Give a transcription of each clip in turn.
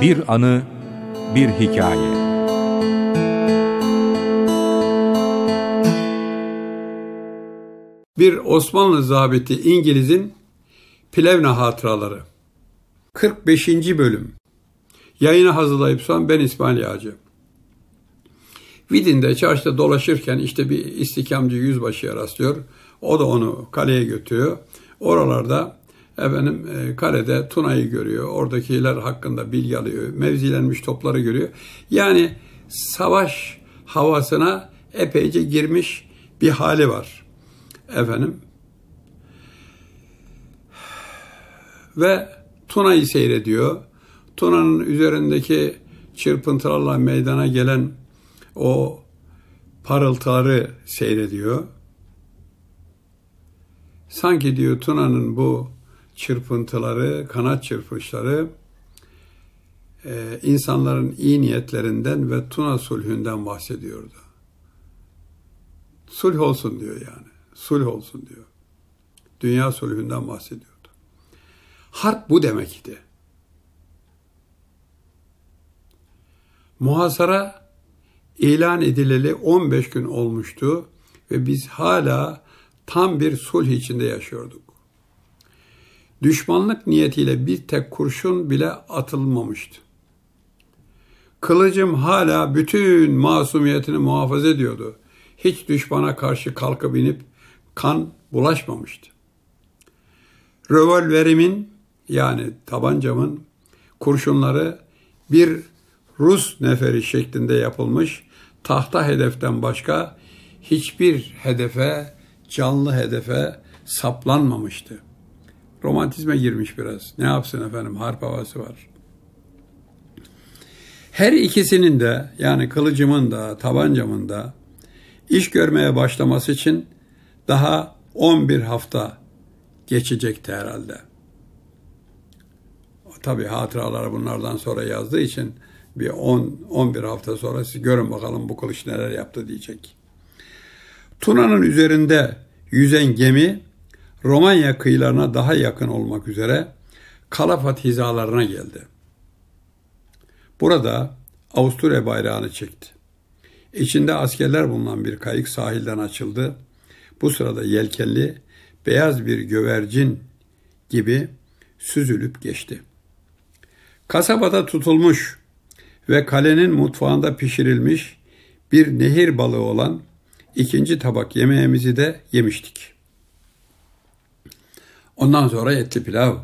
Bir anı, bir hikaye. Bir Osmanlı zabiti İngiliz'in Plevna hatıraları. 45. bölüm. Yayını hazırlayıp son ben İsmail Yağcı. Vidin'de çarşıda dolaşırken işte bir istikamcı yüzbaşıya rastlıyor. O da onu kaleye götürüyor. Oralarda efendim e, kalede Tuna'yı görüyor. Oradakiler hakkında bilgi alıyor. Mevzilenmiş topları görüyor. Yani savaş havasına epeyce girmiş bir hali var. Efendim. Ve Tuna'yı seyrediyor. Tuna'nın üzerindeki çırpıntılarla meydana gelen o parıltıları seyrediyor. Sanki diyor Tuna'nın bu çırpıntıları, kanat çırpışları e, insanların iyi niyetlerinden ve Tuna sulhünden bahsediyordu. Sulh olsun diyor yani. Sulh olsun diyor. Dünya sulhünden bahsediyordu. Harp bu demek idi. Muhasara ilan edileli 15 gün olmuştu ve biz hala tam bir sulh içinde yaşıyorduk. Düşmanlık niyetiyle bir tek kurşun bile atılmamıştı. Kılıcım hala bütün masumiyetini muhafaza ediyordu. Hiç düşmana karşı kalkıp inip kan bulaşmamıştı. Revolverimin yani tabancamın kurşunları bir Rus neferi şeklinde yapılmış tahta hedeften başka hiçbir hedefe canlı hedefe saplanmamıştı. Romantizme girmiş biraz. Ne yapsın efendim harp havası var. Her ikisinin de yani kılıcımın da tabancamın da iş görmeye başlaması için daha 11 hafta geçecekti herhalde. Tabi hatıraları bunlardan sonra yazdığı için bir 10 11 hafta sonra siz görün bakalım bu kılıç neler yaptı diyecek. Tuna'nın üzerinde yüzen gemi Romanya kıyılarına daha yakın olmak üzere Kalafat hizalarına geldi. Burada Avusturya bayrağını çekti. İçinde askerler bulunan bir kayık sahilden açıldı. Bu sırada yelkenli beyaz bir gövercin gibi süzülüp geçti. Kasabada tutulmuş ve kalenin mutfağında pişirilmiş bir nehir balığı olan ikinci tabak yemeğimizi de yemiştik. Ondan sonra etli pilav.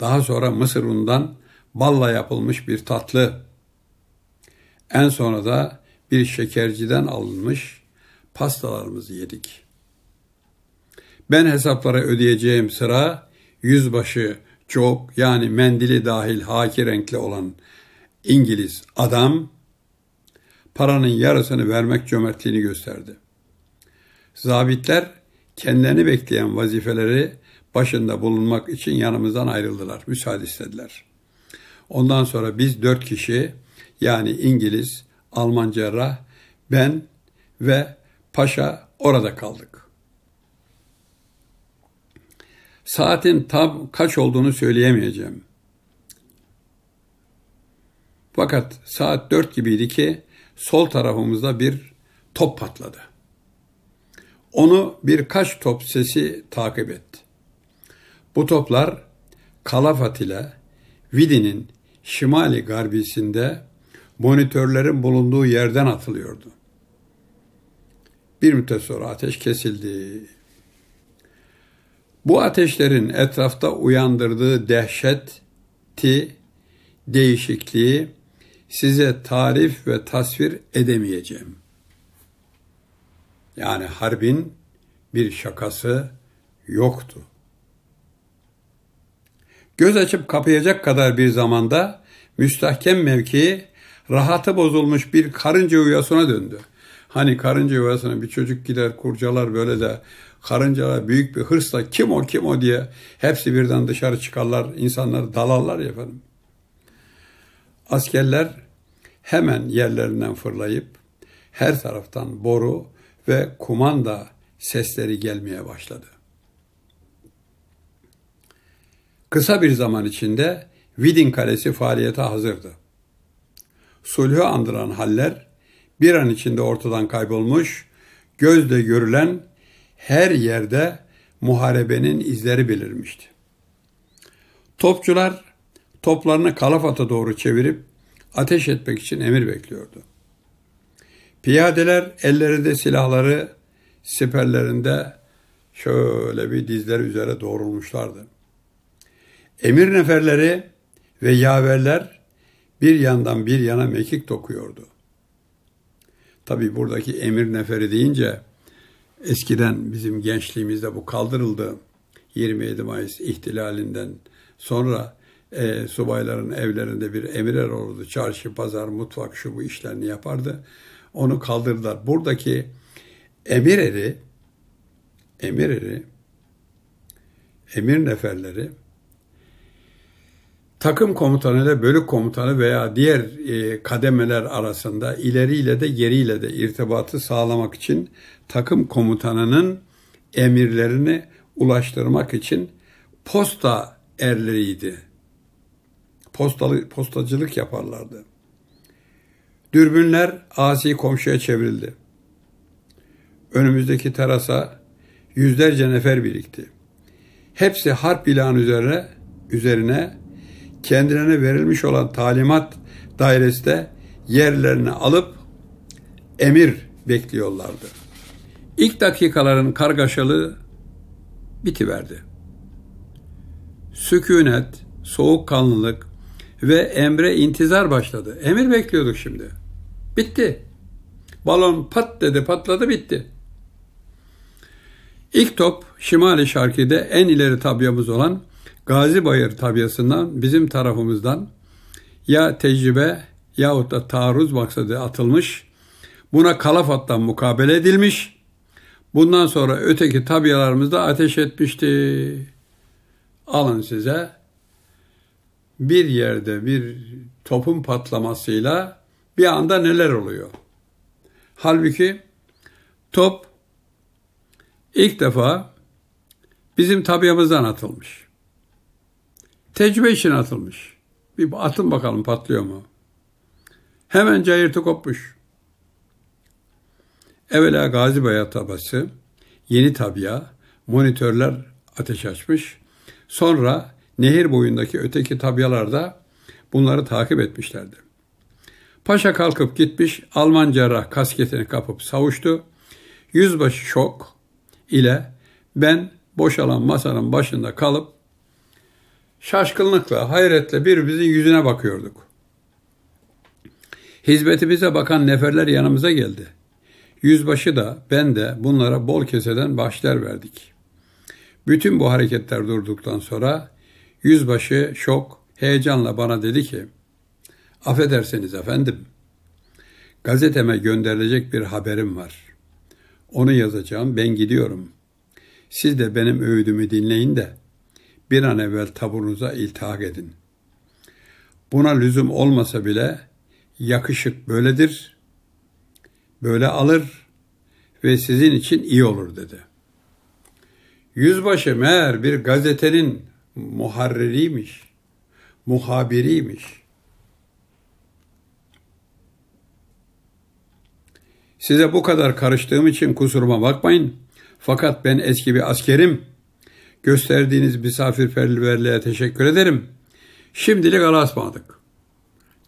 Daha sonra mısır undan balla yapılmış bir tatlı. En sonra da bir şekerciden alınmış pastalarımızı yedik. Ben hesaplara ödeyeceğim sıra yüzbaşı çok yani mendili dahil haki renkli olan İngiliz adam paranın yarısını vermek cömertliğini gösterdi. Zabitler kendilerini bekleyen vazifeleri başında bulunmak için yanımızdan ayrıldılar. Müsaade istediler. Ondan sonra biz dört kişi yani İngiliz, Alman cerrah, ben ve paşa orada kaldık. Saatin tam kaç olduğunu söyleyemeyeceğim. Fakat saat dört gibiydi ki sol tarafımızda bir top patladı. Onu birkaç top sesi takip etti. Bu toplar Kalafat ile Vidi'nin şimali garbisinde monitörlerin bulunduğu yerden atılıyordu. Bir müddet sonra ateş kesildi. Bu ateşlerin etrafta uyandırdığı dehşeti, değişikliği size tarif ve tasvir edemeyeceğim. Yani harbin bir şakası yoktu. Göz açıp kapayacak kadar bir zamanda müstahkem mevki rahatı bozulmuş bir karınca uyasına döndü. Hani karınca yuvasına bir çocuk gider kurcalar böyle de karıncalar büyük bir hırsla kim o kim o diye hepsi birden dışarı çıkarlar insanları dalarlar ya efendim. Askerler hemen yerlerinden fırlayıp her taraftan boru ve kumanda sesleri gelmeye başladı. Kısa bir zaman içinde Vidin Kalesi faaliyete hazırdı. Sulhu andıran haller bir an içinde ortadan kaybolmuş, gözle görülen her yerde muharebenin izleri belirmişti. Topçular toplarını Kalafat'a doğru çevirip ateş etmek için emir bekliyordu. Piyadeler ellerinde silahları siperlerinde şöyle bir dizleri üzere doğrulmuşlardı. Emir neferleri ve yaverler bir yandan bir yana mekik dokuyordu. Tabi buradaki emir neferi deyince eskiden bizim gençliğimizde bu kaldırıldı. 27 Mayıs ihtilalinden sonra e, subayların evlerinde bir emirer olurdu. Çarşı, pazar, mutfak şu bu işlerini yapardı. Onu kaldırdılar. Buradaki emir eri, emir eri, emir neferleri takım komutanı ile bölük komutanı veya diğer e, kademeler arasında ileriyle de geriyle de irtibatı sağlamak için takım komutanının emirlerini ulaştırmak için posta erleriydi postalı, postacılık yaparlardı. Dürbünler asi komşuya çevrildi. Önümüzdeki terasa yüzlerce nefer birikti. Hepsi harp ilanı üzerine, üzerine kendilerine verilmiş olan talimat dairesinde yerlerini alıp emir bekliyorlardı. İlk dakikaların kargaşalığı bitiverdi. Sükunet, soğukkanlılık, ve emre intizar başladı. Emir bekliyorduk şimdi. Bitti. Balon pat dedi patladı bitti. İlk top Şimali Şarki'de en ileri tabyamız olan Gazi Bayır tabyasından bizim tarafımızdan ya tecrübe yahut da taarruz maksadı atılmış, buna kalafattan mukabele edilmiş, bundan sonra öteki tabyalarımızda ateş etmişti. Alın size bir yerde bir topun patlamasıyla bir anda neler oluyor? Halbuki top ilk defa bizim tabiamızdan atılmış. Tecrübe için atılmış. Bir atın bakalım patlıyor mu? Hemen cayırtı kopmuş. Evvela Gazi Bayat tabası, yeni tabia, monitörler ateş açmış. Sonra nehir boyundaki öteki tabyalarda bunları takip etmişlerdi. Paşa kalkıp gitmiş Alman cerrah kasketini kapıp savuştu. Yüzbaşı şok ile ben boşalan masanın başında kalıp şaşkınlıkla, hayretle birbirimizin yüzüne bakıyorduk. Hizmetimize bakan neferler yanımıza geldi. Yüzbaşı da ben de bunlara bol keseden başlar verdik. Bütün bu hareketler durduktan sonra Yüzbaşı şok, heyecanla bana dedi ki, Affedersiniz efendim, gazeteme gönderilecek bir haberim var. Onu yazacağım, ben gidiyorum. Siz de benim öğüdümü dinleyin de bir an evvel taburunuza iltihak edin. Buna lüzum olmasa bile yakışık böyledir, böyle alır ve sizin için iyi olur dedi. Yüzbaşı meğer bir gazetenin muharririymiş, muhabiriymiş. Size bu kadar karıştığım için kusuruma bakmayın. Fakat ben eski bir askerim. Gösterdiğiniz misafirperverliğe teşekkür ederim. Şimdilik alasmadık.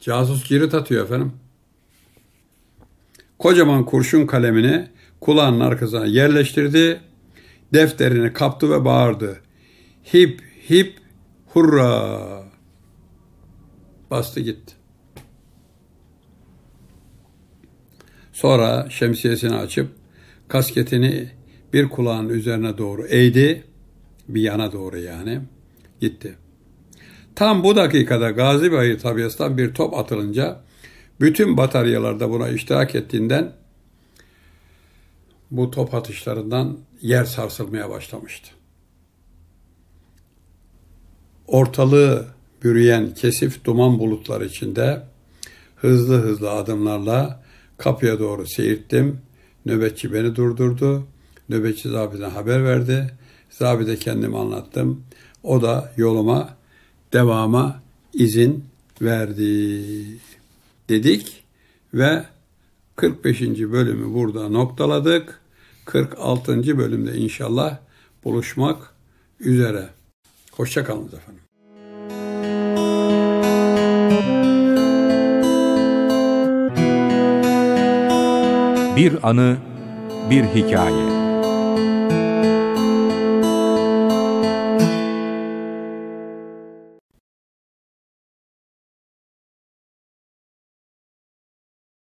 Casus cirit atıyor efendim. Kocaman kurşun kalemini kulağının arkasına yerleştirdi. Defterini kaptı ve bağırdı. Hip hip hurra bastı gitti. Sonra şemsiyesini açıp kasketini bir kulağın üzerine doğru eğdi. Bir yana doğru yani. Gitti. Tam bu dakikada Gazi Bey tabiasından bir top atılınca bütün bataryalarda buna iştirak ettiğinden bu top atışlarından yer sarsılmaya başlamıştı. Ortalığı bürüyen kesif duman bulutlar içinde hızlı hızlı adımlarla kapıya doğru seyirttim. Nöbetçi beni durdurdu. Nöbetçi zabiden haber verdi. Zabide kendimi anlattım. O da yoluma devama izin verdi dedik ve 45. bölümü burada noktaladık. 46. bölümde inşallah buluşmak üzere. Hoşçakalınız efendim. Bir anı, bir hikaye.